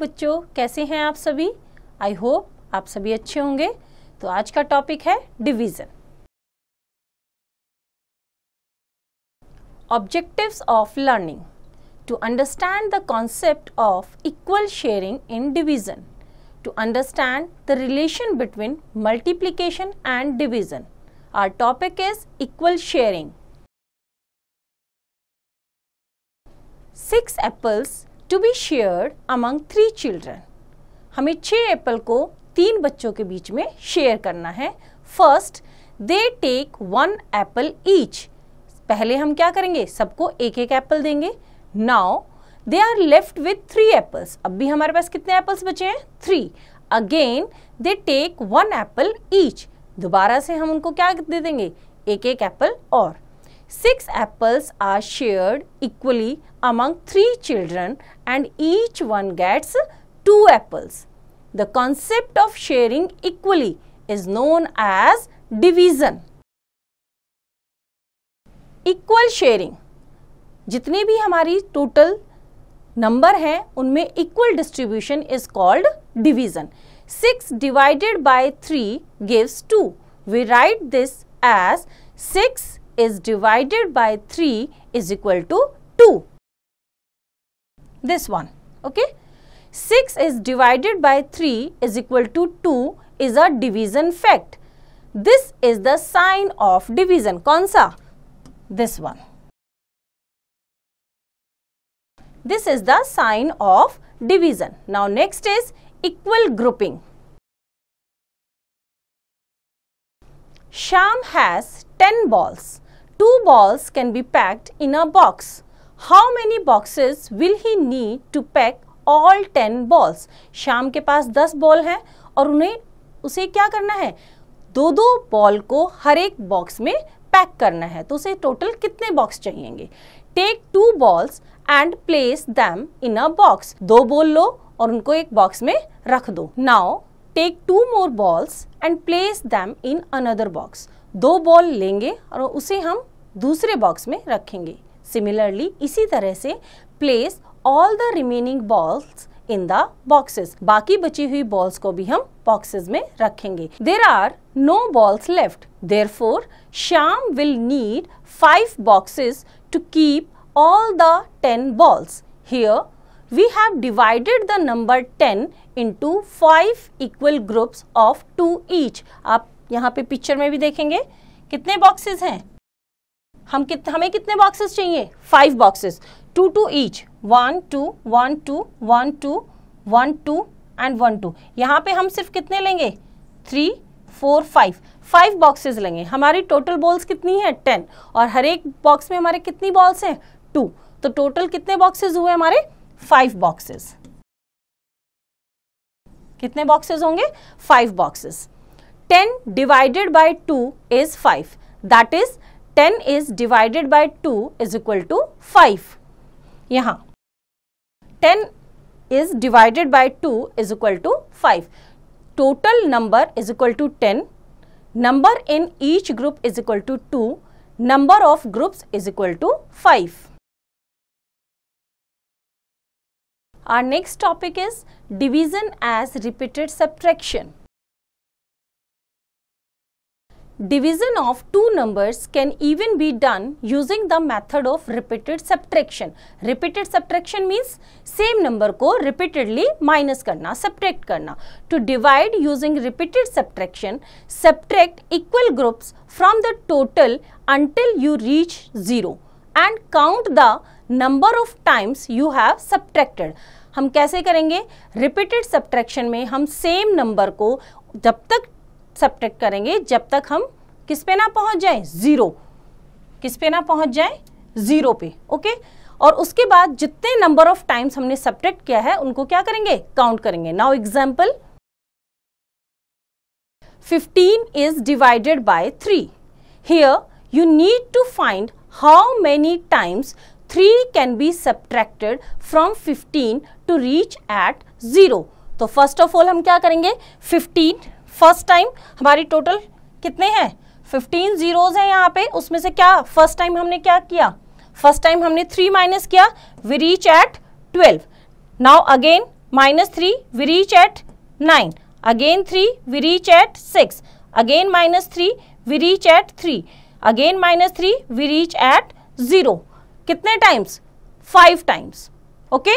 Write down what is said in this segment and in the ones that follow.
बच्चों कैसे हैं आप सभी आई होप आप सभी अच्छे होंगे तो आज का टॉपिक है division objectives of learning to understand the concept of equal sharing in division to understand the relation between multiplication and division our topic is equal sharing six apples to be shared among three children हमें छः Apple को तीन बच्चों के बीच में share करना है first they take one apple each पहले हम क्या करेंगे सबको एक एक एप्पल देंगे now they are left with three apples अब भी हमारे पास कितने एप्पल्स बचे हैं three again they take one apple each दोबारा से हम उनको क्या दे देंगे एक एक एप्पल और Six apples are shared equally among three children and each one gets two apples. The concept of sharing equally is known as division. Equal sharing. Jitne bhi hamari total number hai, unme equal distribution is called division. Six divided by three gives two. We write this as six is divided by 3 is equal to 2. This one, okay. 6 is divided by 3 is equal to 2 is a division fact. This is the sign of division. Konsa? This one. This is the sign of division. Now next is equal grouping. Sham has 10 balls. two balls can be packed in a box. How many boxes will he need to pack all ten balls Shyam के पास दस ball हैं और उन्हें उसे क्या करना है दो दो बॉल को हर एक बॉक्स में पैक करना है तो उसे टोटल कितने बॉक्स चाहिएंगे take two balls and place them in a box दो बॉल लो और उनको एक बॉक्स में रख दो now take two more balls and place them in another box दो बॉल लेंगे और उसे हम दूसरे बॉक्स में रखेंगे सिमिलरली इसी तरह से place all the remaining balls in the boxes बाकी बची हुई बॉल्स को भी हम बॉक्सेस में रखेंगे there are no balls left therefore Shyam will need five boxes to keep all the ten balls here we have divided the number 10 into 5 equal groups of 2 each. आप यहाँ पे पिक्चर में भी देखेंगे कितने बॉक्सेस हैं हम कित हमें कितने बॉक्सेस चाहिए five boxes two two each one two one two one two one two and one two यहाँ पे हम सिर्फ कितने लेंगे three four five five boxes लेंगे हमारी टोटल बॉल्स कितनी है टेन और हर एक बॉक्स में हमारे कितनी बॉल्स हैं टू तो टोटल कितने बॉक्सेस हुए हमारे फाइव बॉक्सेस कितने बॉक्सेस होंगे five boxes 10 divided by 2 is 5. That is 10 is divided by 2 is equal to 5. यहाँ 10 is divided by 2 is equal to 5. Total number is equal to 10. Number in each group is equal to 2. Number of groups is equal to 5. Our next topic is division as repeated subtraction. Division of two numbers can even be done using the method of repeated subtraction. Repeated subtraction means same number को repeatedly minus करना subtract करना. To divide using repeated subtraction, subtract equal groups from the total until you reach zero and count the number of times you have subtracted. हम कैसे करेंगे repeated subtraction में हम same number को जब तक सब्ट्रैक्ट करेंगे जब तक हम किस पे ना पहुंच जाए ज़ीरो किस पे ना पहुंच जाए ज़ीरो पे ओके और उसके बाद जितने नंबर ऑफ टाइम्स हमने सब्ट्रैक्ट किया है उनको क्या करेंगे काउंट करेंगे now example 15 is divided by 3. Here you need to find how many times 3 can be subtracted from 15 to reach at zero तो फर्स्ट ऑफ ऑल हम क्या करेंगे फिफ्टीन फर्स्ट टाइम हमारी टोटल कितने हैं फिफ्टीन जीरोज हैं यहाँ पे उसमें से क्या फर्स्ट टाइम हमने क्या किया फर्स्ट टाइम हमने थ्री माइनस किया we reach at twelve now again minus three we reach at nine again three we reach at six again minus three we reach at three again minus three we reach at zero कितने times five times okay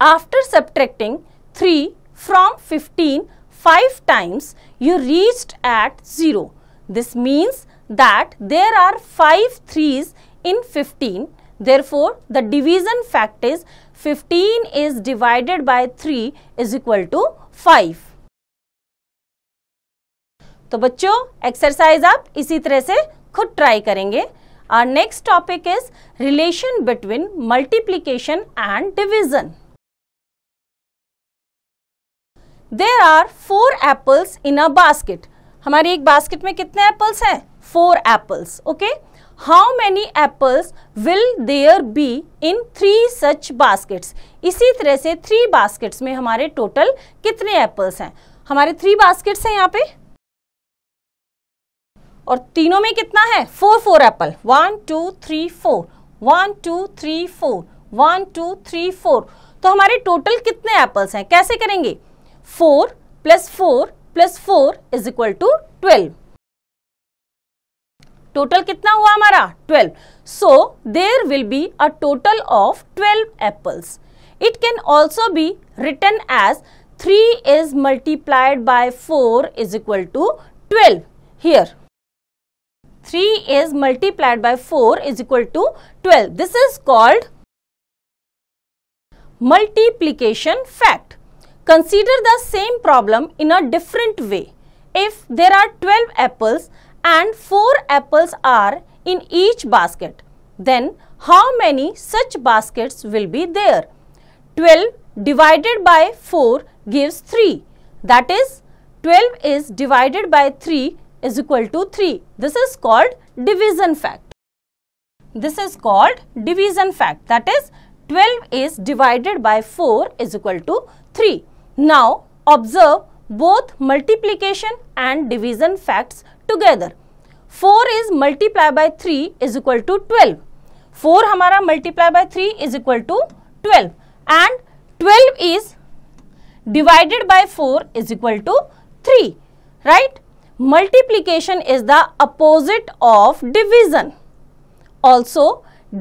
After subtracting 3 from 15 5 times, you reached at 0. This means that there are 5 3's in 15. Therefore, the division fact is 15 is divided by 3 is equal to 5. तो बच्चों exercise आप इसी तरह से खुद try करेंगे और next topic is relation between multiplication and division there are four apples in a basket हमारी एक बास्केट में कितने एप्पल्स हैं four apples okay how many apples will there be in three such baskets इसी तरह से थ्री बास्केट्स में हमारे टोटल कितने एप्पल्स हैं हमारे थ्री बास्केट्स हैं यहाँ पे और तीनों में कितना है four four apple one two three four one two three four one two three four तो हमारे टोटल कितने एप्पल्स हैं कैसे करेंगे 4 plus 4 plus 4 is equal to 12. Total kitna hua hamara? 12. So, there will be a total of 12 apples. It can also be written as 3 is multiplied by 4 is equal to 12. Here, 3 is multiplied by 4 is equal to 12. This is called multiplication fact. Consider the same problem in a different way. If there are 12 apples and 4 apples are in each basket, then how many such baskets will be there? 12 divided by 4 gives 3. That is 12 is divided by 3 is equal to 3. This is called division fact. This is called division fact. That is 12 is divided by 4 is equal to 3. Now observe both multiplication and division facts together. 4 is multiplied by 3 is equal to 12. 4 hamara multiplied by 3 is equal to 12 and 12 is divided by 4 is equal to 3 right multiplication is the opposite of division also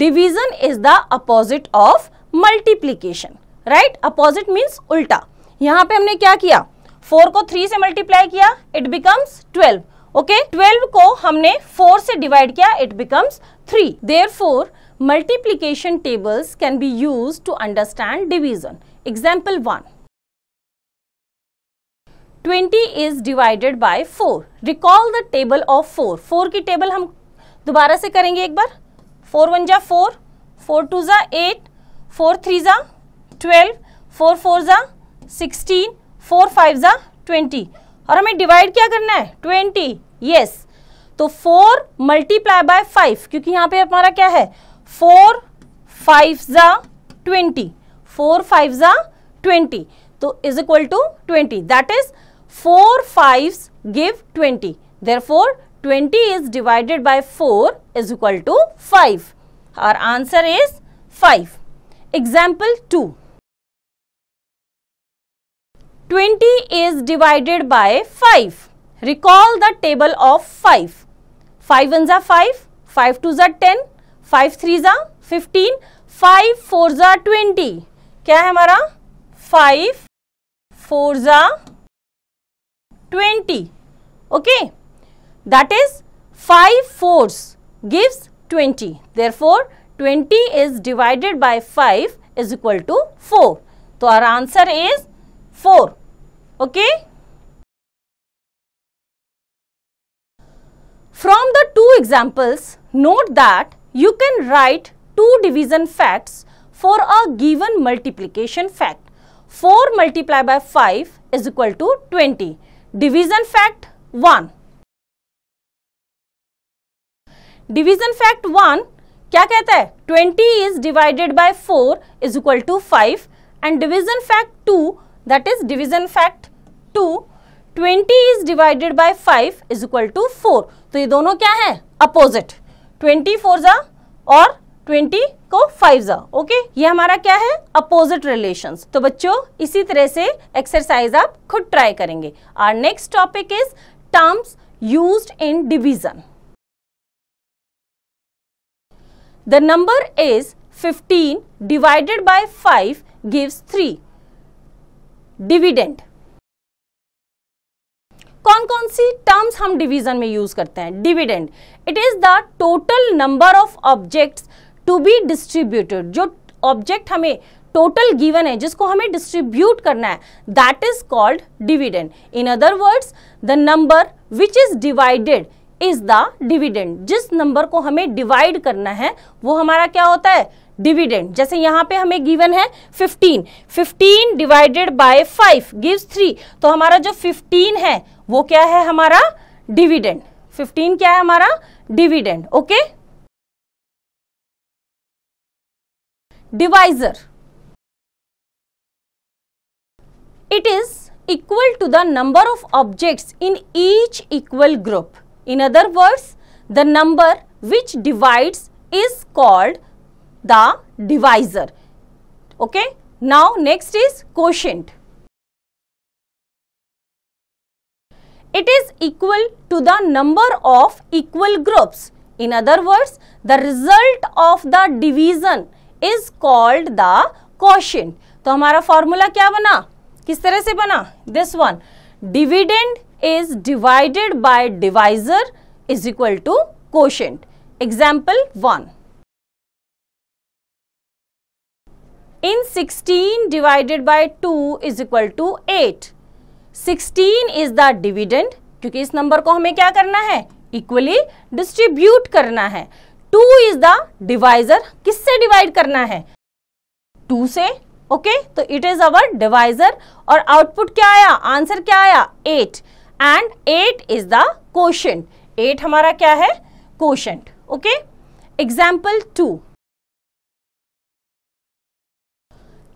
division is the opposite of multiplication right opposite means ulta यहाँ पे हमने क्या किया four को three से multiply किया it becomes twelve okay twelve को हमने फोर से डिवाइड किया it becomes three there four multiplication tables can be use to understand division example one 20 is divided by 4. Recall the table of 4. 4 की table हम दोबारा से करेंगे एक बार 4 वन जा फोर फोर टू ज़ा एट फोर थ्री ज़ा ट्वेल्व फोर फोर ज़ा सिक्सटीन फोर फाइव ज़ा ट्वेंटी और हमें डिवाइड क्या करना है ट्वेंटी यस तो फोर मल्टीप्लाई बाय फाइव क्योंकि यहाँ पे हमारा क्या है फोर फाइव ज़ा ट्वेंटी फोर फाइव ज़ा ट्वेंटी तो is equal to twenty that is four five give twenty therefore twenty is divided by four is equal to five और answer is five example two 20 is divided by 5. Recall the table of 5. 5 ones are 5, 5 twos are 10, 5 threes are 15, 5 fours are 20. क्या है हमारा 5 fours are 20. Okay. That is 5 fours gives 20. Therefore, 20 is divided by 5 is equal to 4. So, our answer is 4. Okay? From the two examples, note that you can write two division facts for a given multiplication fact. 4 multiplied by 5 is equal to 20. Division fact 1. Division fact one. क्या कहता है Twenty is divided by four is equal to five. And division fact two. that is division fact 2 20 is divided by 5 is equal to 4 तो ये दोनों क्या है opposite 20 four जा और 20 को 5 जा ओके ये हमारा क्या है अपोजिट रिलेशन तो बच्चों इसी तरह से एक्सरसाइज आप खुद ट्राई करेंगे और next topic is terms use in division the number is 15 divided by 5 gives 3. Dividend कौन कौन सी टर्म्स हम डिवीजन में यूज करते हैं dividend it is the total number of objects to be distributed जो ऑब्जेक्ट हमें टोटल गिवन है जिसको हमें डिस्ट्रीब्यूट करना है that is called dividend in other words the number which is divided is the dividend जिस नंबर को हमें डिवाइड करना है वो हमारा क्या होता है डिविडेंड जैसे यहां पे हमें गिवन है 15 15 डिवाइडेड बाय 5 गिव्स 3 तो हमारा जो 15 है वो क्या है हमारा डिविडेंड 15 क्या है हमारा dividend okay divisor it is equal to the number of objects in each equal group in other words the number which divides is called the divisor. Okay. Now next is quotient. It is equal to the number of equal groups. In other words, the result of the division is called the quotient. to hamara formula kya bana kis tarah se bana this one dividend is divided by divisor is equal to quotient example one in 16 divided by 2 is equal to 8 16 is the dividend क्योंकि इस number को हमें क्या करना है equally distribute करना है 2 is the divisor किससे डिवाइड करना है 2 से ओके okay? तो इट इज अवर डिवाइजर और आउटपुट क्या आया आंसर क्या आया 8 एंड 8 इज द क्वेश्चन 8 हमारा क्या है question okay example two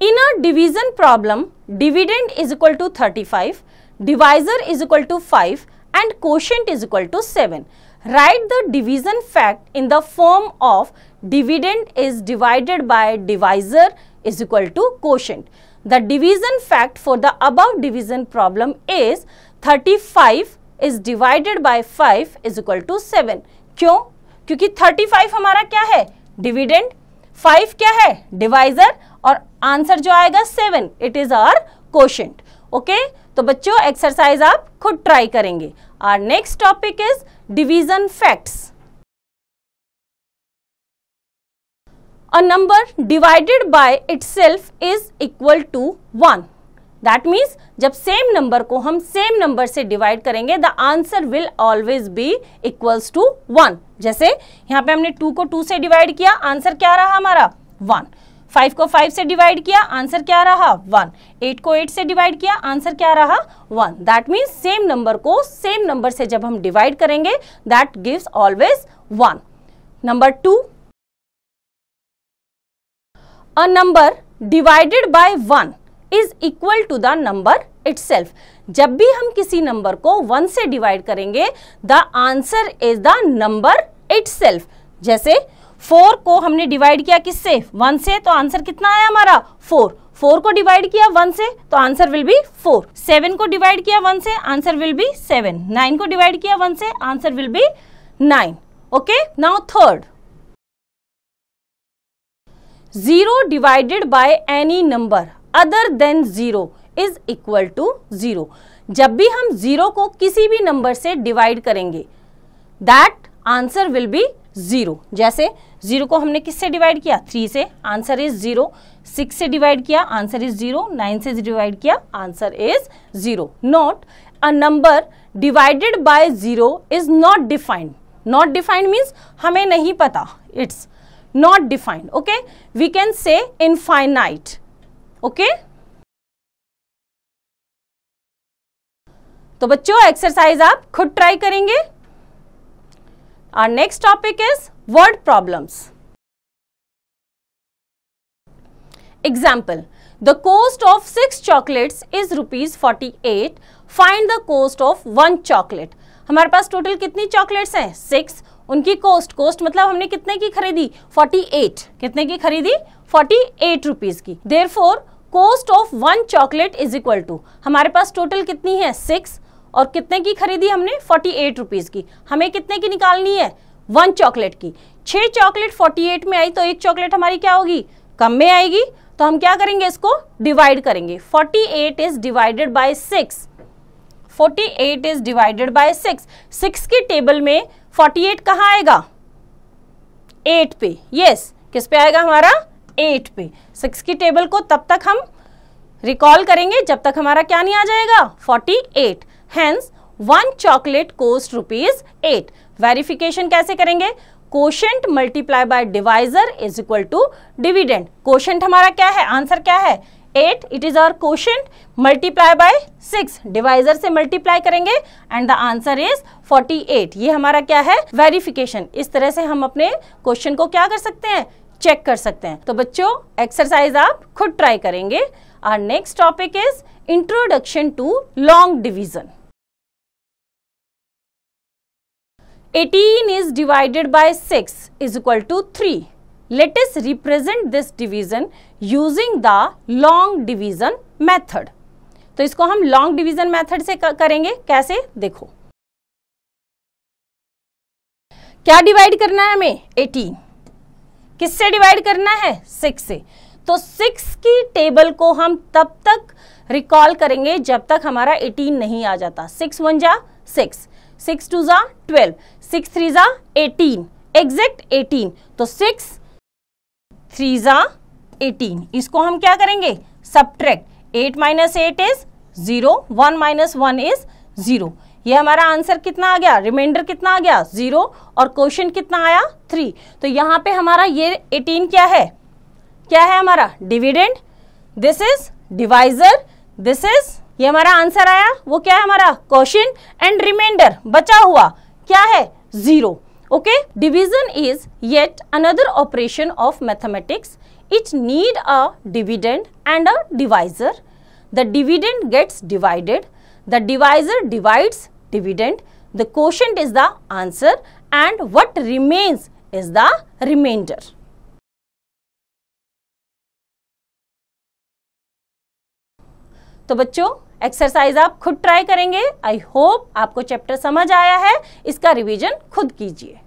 In a division problem, dividend is equal to 35, divisor is equal to 5 and quotient is equal to 7. Write the division fact in the form of dividend is divided by divisor is equal to quotient. The division fact for the above division problem is 35 is divided by 5 is equal to 7. क्यों? क्योंकि 35 हमारा क्या है? Dividend five क्या है divisor और answer जो आएगा seven it is our question okay तो बच्चों एक्सरसाइज आप खुद ट्राई करेंगे our next topic is division facts A number divided by itself is equal to one that means जब सेम नंबर को हम सेम नंबर से डिवाइड करेंगे the answer will always be equals to one जैसे यहाँ पे हमने टू को टू से डिवाइड किया आंसर क्या रहा हमारा वन फाइव को फाइव से डिवाइड किया आंसर क्या रहा वन एट को एट से डिवाइड किया आंसर क्या रहा one that means same number को सेम नंबर से जब हम डिवाइड करेंगे that gives always one number to a number divided by one is equal to the number itself जब भी हम किसी नंबर को वन से डिवाइड करेंगे the answer is the number itself जैसे फोर को हमने डिवाइड किया किससे वन से तो आंसर कितना आया हमारा फोर फोर को डिवाइड किया वन से तो answer will be four seven को डिवाइड किया वन से answer will be seven nine को डिवाइड किया वन से answer will be nine okay now third zero divided by any number other than zero is equal to zero जब भी हम zero को किसी भी नंबर से डिवाइड करेंगे that answer will be zero जैसे जीरो को हमने किससे डिवाइड किया थ्री से आंसर इज जीरो सिक्स से डिवाइड किया आंसर इज जीरो नाइन से डिवाइड किया answer is zero not a number divided by zero is not defined not defined means हमें नहीं पता it's not defined okay we can say infinite okay तो बच्चों exercise आप खुद ट्राई करेंगे और next topic is word problems example the cost of six chocolates is rupees forty eight find the cost of one chocolate हमारे पास total कितनी chocolates हैं सिक्स उनकी कॉस्ट कॉस्ट मतलब हमने कितने की खरीदी 48 कितने की खरीदी 48 रुपीज की therefore cost of one chocolate is equal to हमारे पास टोटल कितनी है सिक्स और कितने की खरीदी हमने फोर्टी एट रुपीज़ की हमें कितने की निकालनी है वन चॉकलेट की छह चॉकलेट फोर्टी एट में आई तो एक चॉकलेट हमारी क्या होगी कम में आएगी तो हम क्या करेंगे इसको डिवाइड करेंगे forty eight is divided by six forty eight is divided by six six की टेबल में फोर्टी एट कहाँ आएगा एट पे यस किस पे आएगा हमारा एट पे सिक्स की टेबल को तब तक हम रिकॉल करेंगे जब तक हमारा क्या नहीं आ जाएगा forty eight hence one chocolate cost rupees eight verification कैसे करेंगे quotient multiply by divisor is equal to dividend quotient हमारा क्या है आंसर क्या है eight it is our question multiply by six divisor से मल्टीप्लाई करेंगे एंड द आंसर इज 48 ये हमारा क्या है वेरिफिकेशन इस तरह से हम अपने क्वेश्चन को क्या कर सकते हैं चेक कर सकते हैं तो बच्चों एक्सरसाइज आप खुद ट्राई करेंगे our next topic is introduction to long division 18 is divided by 6 is equal to 3. let us represent this division using the long division method तो इसको हम लॉन्ग division method से करेंगे कैसे देखो क्या डिवाइड करना है हमें 18 किससे डिवाइड करना है 6 से तो 6 की टेबल को हम तब तक रिकॉल करेंगे जब तक हमारा 18 नहीं आ जाता 6 वन जा सिक्स सिक्स टू जा ट्वेल्व सिक्स थ्री जा एटीन एग्जैक्ट एटीन तो सिक्स थ्री ज़ा एटीन इसको हम क्या करेंगे subtract eight minus eight is zero one minus one is zero ये हमारा आंसर कितना आ गया रिमाइंडर कितना आ गया ज़ीरो और क्वेश्चन कितना आया थ्री तो यहाँ पे हमारा ये एटीन क्या है क्या है हमारा dividend this is divisor this is ये हमारा आंसर आया वो क्या है हमारा क्वेश्चन एंड रिमाइंडर बचा हुआ क्या है zero Okay, division is yet another operation of mathematics. It need a dividend and a divisor. The dividend gets divided. The divisor divides dividend. The quotient is the answer and what remains is the remainder. तो बच्चों exercise आप खुद try करेंगे I hope आपको chapter समझ आया है इसका रिवीजन खुद कीजिए